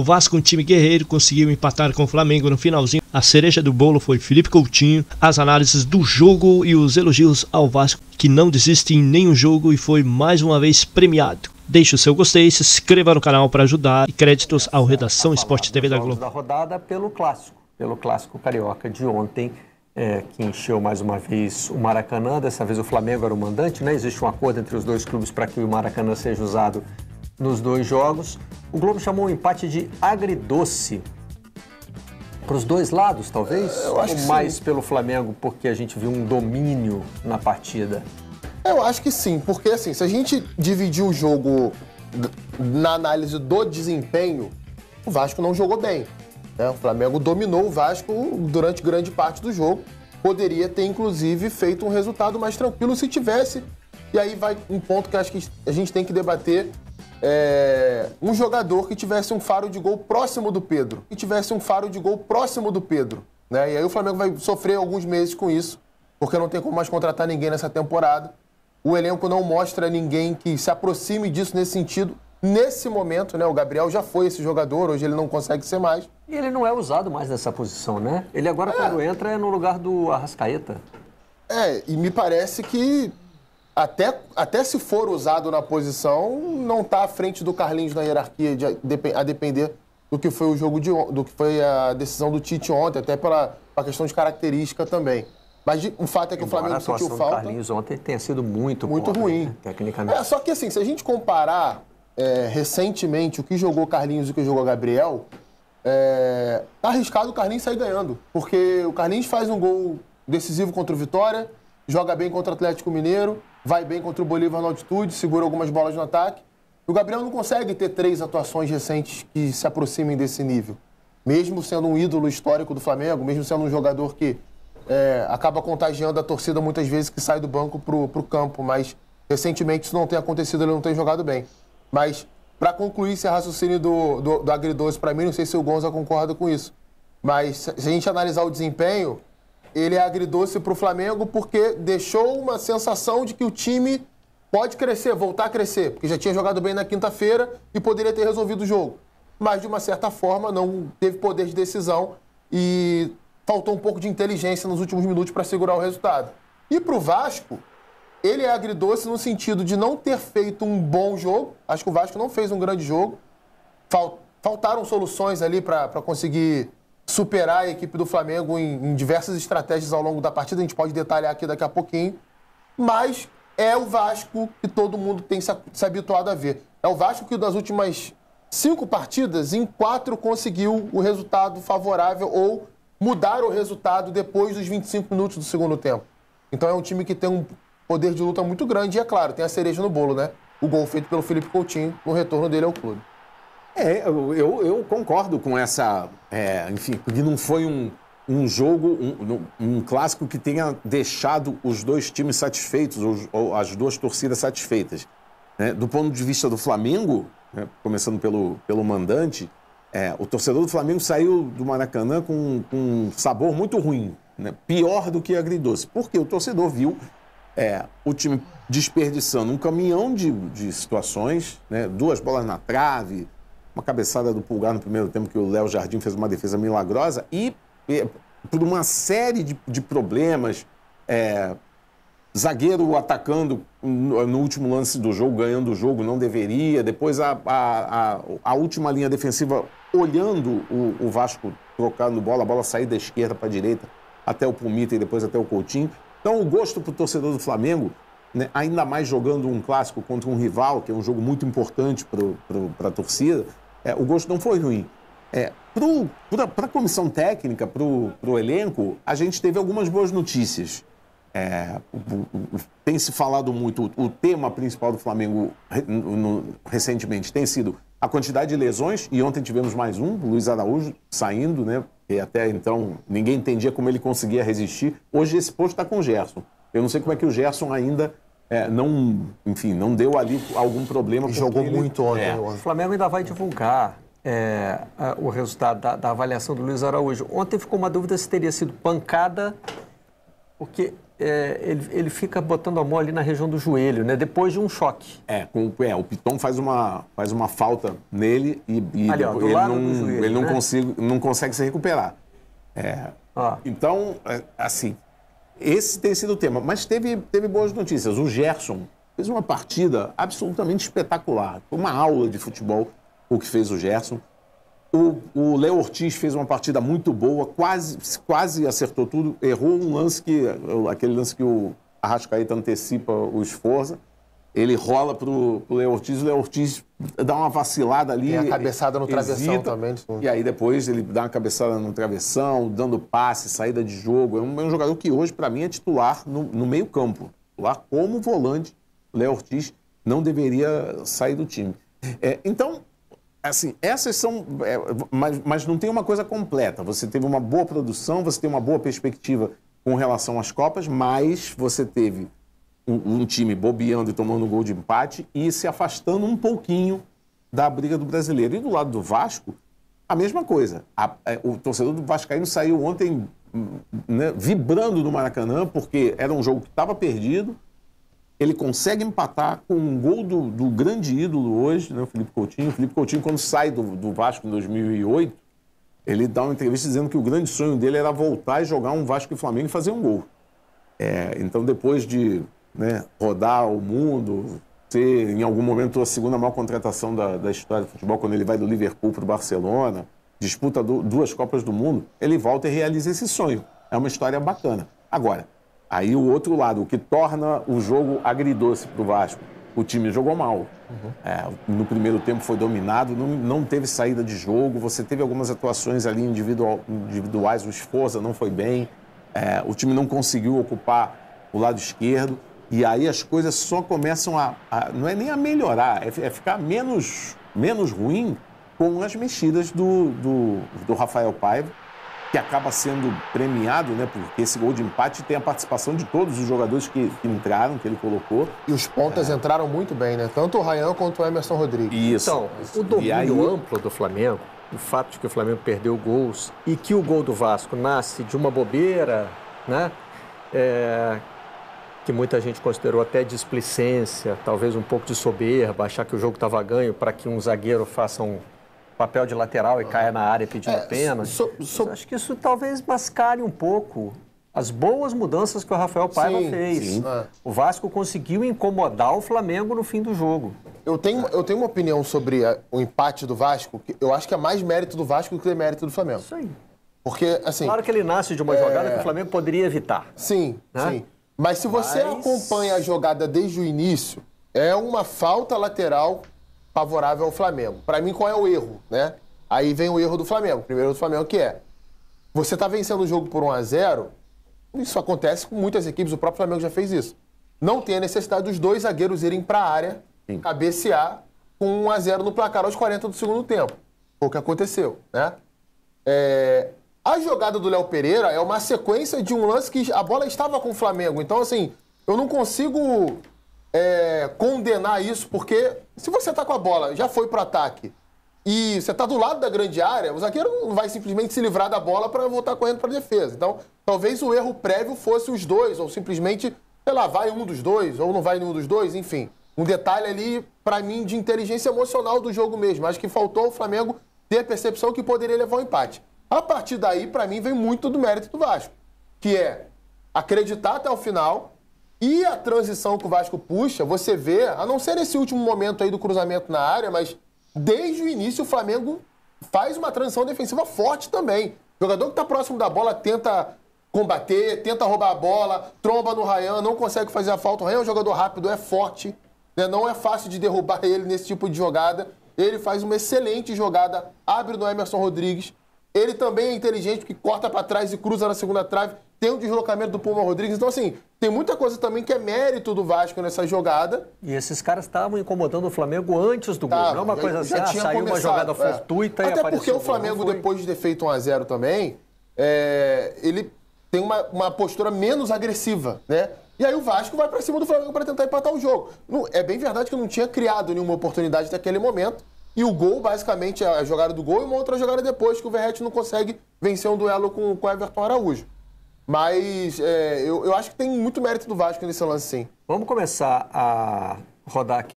O Vasco, um time guerreiro, conseguiu empatar com o Flamengo no finalzinho. A cereja do bolo foi Felipe Coutinho. As análises do jogo e os elogios ao Vasco, que não desiste em nenhum jogo e foi mais uma vez premiado. Deixe o seu gostei, se inscreva no canal para ajudar e créditos ao Redação Esporte TV da Globo. da rodada pelo clássico, pelo clássico carioca de ontem. É, que encheu mais uma vez o Maracanã. Dessa vez o Flamengo era o mandante, né? Existe um acordo entre os dois clubes para que o Maracanã seja usado nos dois jogos. O Globo chamou o empate de agridoce. Para os dois lados, talvez? eu acho Ou mais sim. pelo Flamengo, porque a gente viu um domínio na partida? Eu acho que sim, porque assim, se a gente dividir o jogo na análise do desempenho, o Vasco não jogou bem. Né? O Flamengo dominou o Vasco durante grande parte do jogo. Poderia ter, inclusive, feito um resultado mais tranquilo se tivesse. E aí vai um ponto que acho que a gente tem que debater é, um jogador que tivesse um faro de gol próximo do Pedro. Que tivesse um faro de gol próximo do Pedro. Né? E aí o Flamengo vai sofrer alguns meses com isso, porque não tem como mais contratar ninguém nessa temporada. O elenco não mostra ninguém que se aproxime disso nesse sentido. Nesse momento, né, o Gabriel já foi esse jogador, hoje ele não consegue ser mais. E ele não é usado mais nessa posição, né? Ele agora, é. quando entra, é no lugar do Arrascaeta. É, e me parece que até, até se for usado na posição, não está à frente do Carlinhos na hierarquia, de, a depender do que foi o jogo de do que foi a decisão do Tite ontem, até pela, pela questão de característica também. Mas de, o fato é que Embora o Flamengo sentiu falta. O Carlinhos ontem tenha sido muito muito pobre, né, ruim tecnicamente. É, só que assim, se a gente comparar é, recentemente o que jogou Carlinhos e o que jogou Gabriel, é, tá arriscado o Carlinhos sair ganhando, porque o Carlinhos faz um gol decisivo contra o Vitória, joga bem contra o Atlético Mineiro vai bem contra o Bolívar na altitude, segura algumas bolas no ataque. O Gabriel não consegue ter três atuações recentes que se aproximem desse nível. Mesmo sendo um ídolo histórico do Flamengo, mesmo sendo um jogador que é, acaba contagiando a torcida muitas vezes que sai do banco pro, o campo, mas recentemente isso não tem acontecido, ele não tem jogado bem. Mas, para concluir esse raciocínio do, do, do agridoce, para mim, não sei se o Gonza concorda com isso, mas se a gente analisar o desempenho, ele é agridoce para o Flamengo porque deixou uma sensação de que o time pode crescer, voltar a crescer, porque já tinha jogado bem na quinta-feira e poderia ter resolvido o jogo. Mas, de uma certa forma, não teve poder de decisão e faltou um pouco de inteligência nos últimos minutos para segurar o resultado. E para o Vasco, ele é agridoce no sentido de não ter feito um bom jogo. Acho que o Vasco não fez um grande jogo. Faltaram soluções ali para conseguir superar a equipe do Flamengo em, em diversas estratégias ao longo da partida. A gente pode detalhar aqui daqui a pouquinho. Mas é o Vasco que todo mundo tem se, se habituado a ver. É o Vasco que das últimas cinco partidas, em quatro conseguiu o resultado favorável ou mudar o resultado depois dos 25 minutos do segundo tempo. Então é um time que tem um poder de luta muito grande e, é claro, tem a cereja no bolo, né? O gol feito pelo Felipe Coutinho no retorno dele ao clube. É, eu, eu concordo com essa. É, enfim, porque não foi um, um jogo, um, um, clássico que tenha deixado os dois times satisfeitos, ou, ou as duas torcidas satisfeitas. Né? Do ponto de vista do Flamengo, né? começando pelo, pelo mandante, é, o torcedor do Flamengo saiu do Maracanã com, com um sabor muito ruim, né? pior do que agridoce, porque o torcedor viu é, o time desperdiçando um caminhão de, de situações, né? duas bolas na trave, uma cabeçada do Pulgar no primeiro tempo, que o Léo Jardim fez uma defesa milagrosa, e, por uma série de, de problemas, é, zagueiro atacando no, no, último lance do jogo, ganhando o jogo, não deveria, depois a, a, a, a última linha defensiva olhando o, o, Vasco trocando bola, a bola sair da esquerda para a direita, até o Pumita e depois até o Coutinho. Então o gosto para o torcedor do Flamengo né, ainda mais jogando um clássico contra um rival, que é um jogo muito importante para a torcida, é, o gosto não foi ruim. É, para a comissão técnica, para o elenco, a gente teve algumas boas notícias. É, tem se falado muito, o tema principal do Flamengo no, no, recentemente tem sido a quantidade de lesões, e ontem tivemos mais um, Luiz Araújo saindo, né? E até então ninguém entendia como ele conseguia resistir. Hoje esse posto está com o Gerson. Eu não sei como é que o Gerson ainda é, não, enfim, não deu ali algum problema. E jogou ele, muito ontem. É. O Flamengo ainda vai divulgar é, a, o resultado da, da, avaliação do Luiz Araújo. Ontem ficou uma dúvida se teria sido pancada, porque é, ele, ele fica botando a mão ali na região do joelho, né? Depois de um choque. É, com, é o Piton faz uma, faz uma falta nele e, e ali, ó, ele, não, joelho, ele né? não, consigo, não consegue se recuperar. É. Então, é, assim, esse tem sido o tema. Mas teve, teve boas notícias. O Gerson fez uma partida absolutamente espetacular. Foi uma aula de futebol o que fez o Gerson. O, o Léo Ortiz fez uma partida muito boa, quase, quase acertou tudo, errou um lance que. aquele lance que o Arrascaeta antecipa o esforço. Ele rola para o Léo Ortiz, o Léo Ortiz dá uma vacilada ali. Tem a cabeçada no hesita, travessão também. Tipo, e aí depois ele dá uma cabeçada no travessão, dando passe, saída de jogo. É um, é um jogador que hoje, para mim, é titular no, no meio-campo. lá como volante, Léo Ortiz não deveria sair do time. É, então, assim, essas são. É, mas, mas não tem uma coisa completa. Você teve uma boa produção, você tem uma boa perspectiva com relação às Copas, mas você teve um, um time bobeando e tomando gol de empate e se afastando um pouquinho da briga do brasileiro. E do lado do Vasco, a mesma coisa. A, a, é, o torcedor do Vascaíno saiu ontem hum, né, vibrando no Maracanã, porque era um jogo que estava perdido. Ele consegue empatar com um gol do, do grande ídolo hoje, né, o Felipe Coutinho. O Felipe Coutinho, quando sai do, do Vasco em 2008, ele dá uma entrevista dizendo que o grande sonho dele era voltar e jogar um Vasco e Flamengo e fazer um gol. É, então, depois de né, rodar o mundo, ter em algum momento a segunda maior contratação da, da história do futebol, quando ele vai do Liverpool para o Barcelona, disputa do, duas Copas do Mundo, ele volta e realiza esse sonho. É uma história bacana. Agora, aí o outro lado, o que torna o jogo agridoce para o Vasco. O time jogou mal. Uhum. É, no primeiro tempo foi dominado, não, não teve saída de jogo. Você teve algumas atuações ali individual, individuais, o esforço não foi bem. É, o time não conseguiu ocupar o lado esquerdo. E aí as coisas só começam a. a não é nem a melhorar, é, é, ficar menos, menos ruim com as mexidas do, do, do Rafael Paiva, que acaba sendo premiado, né? Porque esse gol de empate tem a participação de todos os jogadores que, que entraram, que ele colocou. E os pontas é. entraram muito bem, né? Tanto o Rayan quanto o Emerson Rodrigues. Isso. Então, o domínio aí... amplo do Flamengo, o fato de que o Flamengo perdeu gols e que o gol do Vasco nasce de uma bobeira, né? É, que muita gente considerou até displicência, talvez um pouco de soberba, achar que o jogo estava ganho para que um zagueiro faça um papel de lateral e caia na área pedindo é, pena. So, so... Acho que isso talvez mascare um pouco as boas mudanças que o Rafael Paiva sim, fez. Sim. É. O Vasco conseguiu incomodar o Flamengo no fim do jogo. Eu tenho, eu tenho uma opinião sobre a, eh, o empate do Vasco, que eu acho que é mais mérito do Vasco do que é mérito do Flamengo. Isso aí. Porque, assim... Claro que ele nasce de uma é... jogada que o Flamengo poderia evitar. Sim, né? sim. Mas se você Mas... acompanha a jogada desde o início, é uma falta lateral favorável ao Flamengo. Para mim, qual é o erro, né? Aí vem o erro do Flamengo. O primeiro do Flamengo que é: você tá vencendo o jogo por 1 a 0. Isso acontece com muitas equipes, o próprio Flamengo já fez isso. Não tem a necessidade dos dois zagueiros irem para a área, Sim. cabecear com 1 a 0 no placar aos 40 do segundo tempo. Foi o que aconteceu, né? É, a jogada do Léo Pereira é uma sequência de um lance que a bola estava com o Flamengo. Então, assim, eu não consigo é, condenar isso, porque se você está com a bola, já foi para ataque, e você está do lado da grande área, o zagueiro não vai simplesmente se livrar da bola para voltar correndo para a defesa. Então, talvez o erro prévio fosse os dois, ou simplesmente, sei lá, vai um dos dois, ou não vai nenhum dos dois, enfim. Um detalhe ali, para mim, de inteligência emocional do jogo mesmo. Acho que faltou o Flamengo ter a percepção que poderia levar o um empate. A partir daí, para mim, vem muito do mérito do Vasco, que é acreditar até o final e a transição que o Vasco puxa, você vê, a não ser esse último momento aí do cruzamento na área, mas desde o início o Flamengo faz uma transição defensiva forte também. O jogador que está próximo da bola tenta combater, tenta roubar a bola, tromba no Rayan, não consegue fazer a falta. O Rayan é um jogador rápido, é forte, né? não é fácil de derrubar ele nesse tipo de jogada. Ele faz uma excelente jogada, abre no Emerson Rodrigues. Ele também é inteligente, que corta para trás e cruza na segunda trave. Tem um deslocamento do Puma Rodrigues. Então, assim, tem muita coisa também que é mérito do Vasco nessa jogada. E esses caras estavam incomodando o Flamengo antes do gol. Tava, não é uma já, coisa assim, já ah, tinha saiu começado, uma jogada é. fortuita Até e Até porque o Flamengo, foi... depois de ter feito 1x0 também, é, ele tem uma, uma postura menos agressiva, né? E aí o Vasco vai para cima do Flamengo para tentar empatar o jogo. Não, é bem verdade que não tinha criado nenhuma oportunidade naquele momento. E o gol, basicamente, é a jogada do gol e uma outra jogada depois, que o Verrete não consegue vencer um duelo com o Everton Araújo. Mas é, eu, eu acho que tem muito mérito do Vasco nesse lance, sim. Vamos começar a rodar aqui